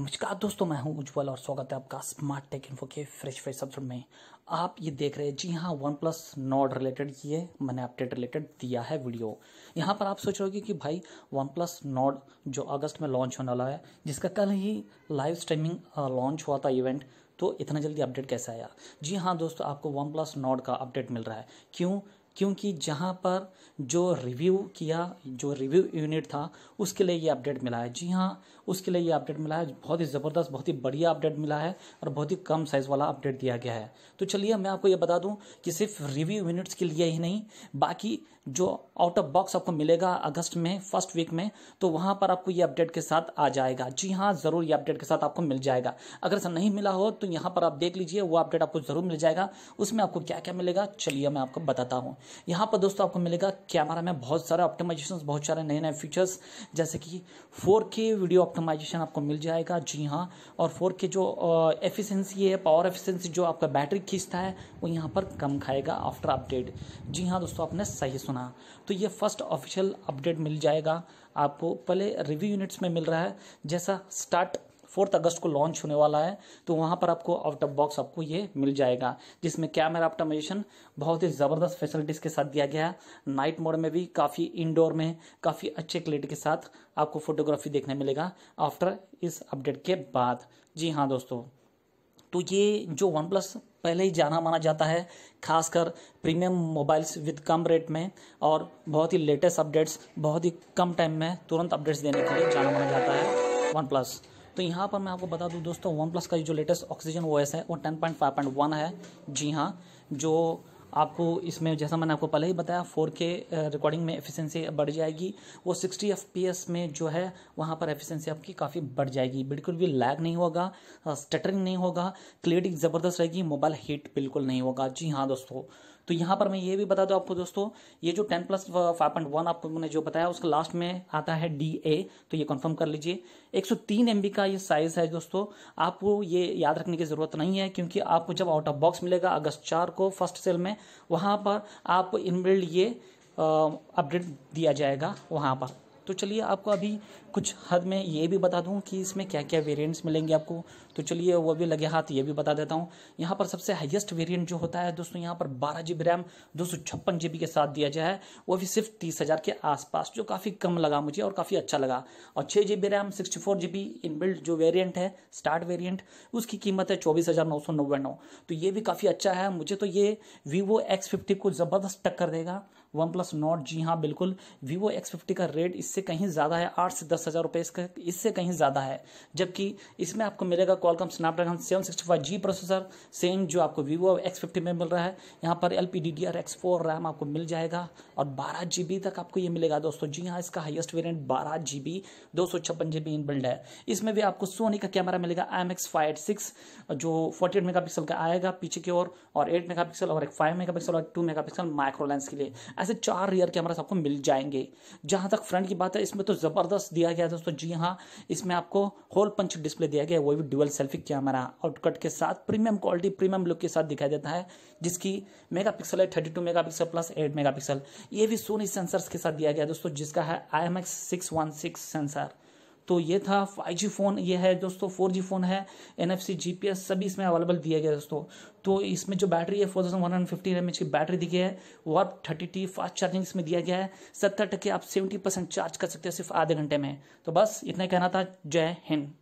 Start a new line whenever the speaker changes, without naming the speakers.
नमस्कार दोस्तों मैं हूं उज्जवल और स्वागत है आपका स्मार्ट टेक इन्फो के फ्रेश फ्रेश एपिसोड में आप ये देख रहे हैं जी हाँ वन प्लस नॉट रिलेटेड ये मैंने अपडेट रिलेटेड दिया है वीडियो यहाँ पर आप सोच रहे कि भाई वन प्लस नॉट जो अगस्त में लॉन्च होने वाला है जिसका कल ही लाइव स्ट्रीमिंग लॉन्च हुआ था इवेंट तो इतना जल्दी अपडेट कैसे आया जी हाँ दोस्तों आपको वन प्लस नॉट का अपडेट मिल रहा है क्यों क्योंकि जहाँ पर जो रिव्यू किया जो रिव्यू यूनिट था उसके लिए ये अपडेट मिला है जी हाँ उसके लिए ये अपडेट मिला है बहुत ही ज़बरदस्त बहुत ही बढ़िया अपडेट मिला है और बहुत ही कम साइज़ वाला अपडेट दिया गया है तो चलिए मैं आपको ये बता दूं कि सिर्फ रिव्यू यूनिट्स के लिए ही नहीं बाकी जो आउट ऑफ बॉक्स आपको मिलेगा अगस्त में फर्स्ट वीक में तो वहाँ पर आपको ये अपडेट के साथ आ जाएगा जी हाँ ज़रूर ये अपडेट के साथ आपको मिल जाएगा अगर ऐसा नहीं मिला हो तो यहाँ पर आप देख लीजिए वो अपडेट आपको ज़रूर मिल जाएगा उसमें आपको क्या क्या मिलेगा चलिए मैं आपको बताता हूँ यहाँ पर दोस्तों आपको मिलेगा कैमरा में बहुत सारे ऑप्टिमाइजेशन बहुत सारे नए नए फीचर्स जैसे कि 4K वीडियो ऑप्टिमाइजेशन आपको मिल जाएगा जी हाँ और 4K जो एफिशिएंसी है पावर एफिशिएंसी जो आपका बैटरी खींचता है वो यहाँ पर कम खाएगा आफ्टर अपडेट जी हाँ दोस्तों आपने सही सुना तो ये फर्स्ट ऑफिशियल अपडेट मिल जाएगा आपको पहले रिव्यू यूनिट्स में मिल रहा है जैसा स्टार्ट फोर्थ अगस्त को लॉन्च होने वाला है तो वहाँ पर आपको आउट ऑफ बॉक्स आपको ये मिल जाएगा जिसमें कैमरा ऑप्टोमेशन बहुत ही ज़बरदस्त फैसिलिटीज़ के साथ दिया गया है नाइट मोड में भी काफ़ी इंडोर में काफ़ी अच्छे क्लियर के साथ आपको फोटोग्राफी देखने मिलेगा आफ्टर इस अपडेट के बाद जी हाँ दोस्तों तो ये जो वन प्लस पहले ही जाना माना जाता है खासकर प्रीमियम मोबाइल्स विद कम रेट में और बहुत ही लेटेस्ट अपडेट्स बहुत ही कम टाइम में तुरंत अपडेट्स देने के लिए जाना माना जाता है वन प्लस तो यहाँ पर मैं आपको बता दूँ दोस्तों वन प्लस का जो लेटेस्ट ऑक्सीजन ओ है वो ten point five point one है जी हाँ जो आपको इसमें जैसा मैंने आपको पहले ही बताया फोर के रिकॉर्डिंग में एफिशिएंसी बढ़ जाएगी वो सिक्सटी एफ में जो है वहाँ पर एफिशिएंसी आपकी काफ़ी बढ़ जाएगी बिल्कुल भी लैग नहीं होगा स्टटरिंग uh, नहीं होगा क्लियरिटी ज़बरदस्त रहेगी मोबाइल हीट बिल्कुल नहीं होगा जी हाँ दोस्तों तो यहाँ पर मैं ये भी बता दूँ आपको दोस्तों ये जो ten plus five point one आपको मैंने जो बताया उसका लास्ट में आता है डी ए तो ये कंफर्म कर लीजिए एक सौ तीन एम बी का ये साइज़ है दोस्तों आपको ये याद रखने की ज़रूरत नहीं है क्योंकि आपको जब आउट ऑफ बॉक्स मिलेगा अगस्त चार को फर्स्ट सेल में वहाँ पर आप इनबिल्ड ये अपडेट दिया जाएगा वहाँ पर तो चलिए आपको अभी कुछ हद में ये भी बता दूँ कि इसमें क्या क्या वेरियंट्स मिलेंगे आपको तो चलिए वो भी लगे हाथ ये भी बता देता हूँ यहाँ पर सबसे हाईएस्ट वेरिएंट जो होता है दोस्तों यहाँ पर बारह जी रैम दो के साथ दिया जाए वो भी सिर्फ तीस हज़ार के आसपास जो काफ़ी कम लगा मुझे और काफ़ी अच्छा लगा और छः G RAM sixty four G B inbuilt जो वेरियंट है स्टार्ट वेरियंट उसकी कीमत है चौबीस हज़ार नौ सौ नौ तो ये भी काफ़ी अच्छा है मुझे तो ये वीवो एक्स फिफ्टी को ज़बरदस्त टक्कर देगा वन प्लस नोट जी हाँ बिल्कुल वीवो एक्स फिफ्टी का रेट इससे कहीं ज़्यादा है आठ से दस हज़ार रुपये इसका इससे कहीं ज़्यादा है जबकि इसमें आपको मिलेगा Qualcomm Snapdragon seven sixty five G processor same जो आपको वीवो एक्स फिफ्टी में मिल रहा है यहाँ पर L P D D R X four RAM आपको मिल जाएगा और बारह जी बी तक आपको ये मिलेगा दोस्तों जी हाँ इसका हाइएस्ट वेरियंट बारह जी बी दो सौ छप्पन जी बी इन बिल्ड है इसमें भी आपको सोनी का कैमरा मिलेगा M X five eight six जो फोर्टी एट मेगा पिक्सल का आएगा पीछे की ओर और एट मेगा पिक्सल और एक फाइव मेगा पिक्सल और टू मेगा पिक्सल माइक्रोलेंस के लिए ऐसे चार रियर कैमरा आपको मिल जाएंगे जहां तक फ्रंट की बात है इसमें तो ज़बरदस्त दिया गया दोस्तों जी हाँ इसमें आपको होल पंच डिस्प्ले दिया गया वो भी डुअल सेल्फी कैमरा आउटकट के साथ प्रीमियम क्वालिटी प्रीमियम लुक के साथ दिखाई देता है जिसकी मेगा पिक्सल है thirty two megapixel plus eight megapixel ये भी सोनी सेंसर के साथ दिया गया दोस्तों जिसका है I M X six one six sensor तो ये था जी फ़ोन ये है दोस्तों जी फ़ोन है एन एफ सभी इसमें अवेलेबल दिए गए दोस्तों तो इसमें जो बैटरी है four thousand one hundred fifty M H की बैटरी दी गई है वो आप थर्टी टी फास्ट चार्जिंग इसमें दिया गया है सत्तर टके आप सेवेंटी परसेंट चार्ज कर सकते हो सिर्फ आधे घंटे में तो बस इतना कहना था जय हिंद